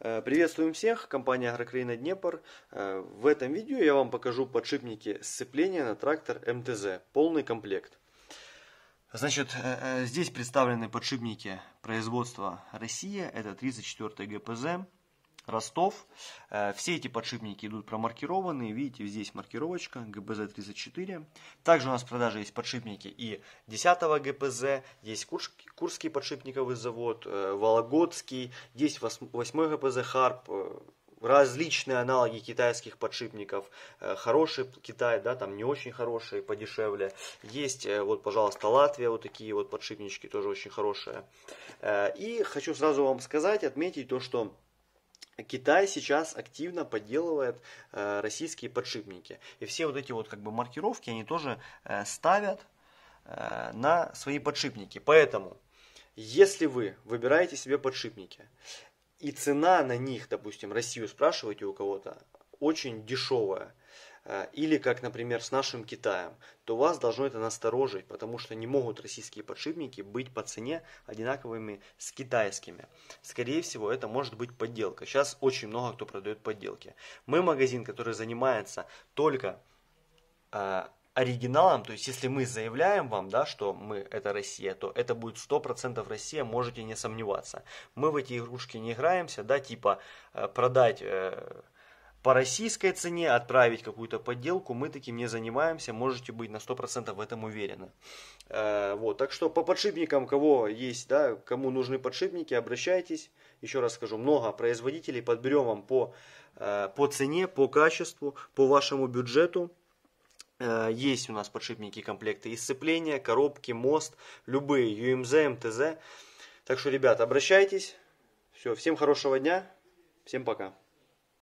Э, приветствуем всех, компания Агрокраина Днепр. Э, в этом видео я вам покажу подшипники сцепления на трактор МТЗ, полный комплект. Значит, э, здесь представлены подшипники производства Россия, это 34 ГПЗ, Ростов. Э, все эти подшипники идут промаркированные. Видите, здесь маркировочка ГПЗ-34. Также у нас в продаже есть подшипники и 10 ГПЗ, есть Курский, Курский подшипниковый завод, э, Вологодский, есть 8 ГПЗ Харп, э, различные аналоги китайских подшипников, хорошие Китай, да, там не очень хорошие, подешевле. Есть, вот, пожалуйста, Латвия, вот такие вот подшипнички тоже очень хорошие. И хочу сразу вам сказать, отметить то, что Китай сейчас активно подделывает э, российские подшипники. И все вот эти вот как бы маркировки, они тоже э, ставят э, на свои подшипники. Поэтому, если вы выбираете себе подшипники, и цена на них, допустим, Россию спрашиваете у кого-то, очень дешевая, а, или как, например, с нашим Китаем, то вас должно это насторожить, потому что не могут российские подшипники быть по цене одинаковыми с китайскими. Скорее всего, это может быть подделка. Сейчас очень много кто продает подделки. Мы магазин, который занимается только э, оригиналом, то есть если мы заявляем вам, да, что мы это Россия, то это будет 100% Россия, можете не сомневаться. Мы в эти игрушки не играемся, да, типа э, продать... Э, по российской цене отправить какую-то подделку, мы таким не занимаемся, можете быть на 100% в этом уверены. Э, вот, так что по подшипникам, кого есть, да, кому нужны подшипники, обращайтесь. Еще раз скажу, много производителей, подберем вам по, э, по цене, по качеству, по вашему бюджету. Э, есть у нас подшипники комплекты из сцепления, коробки, мост, любые, UMZ, МТЗ. Эм эм так что, ребят, обращайтесь. Все, всем хорошего дня, всем пока.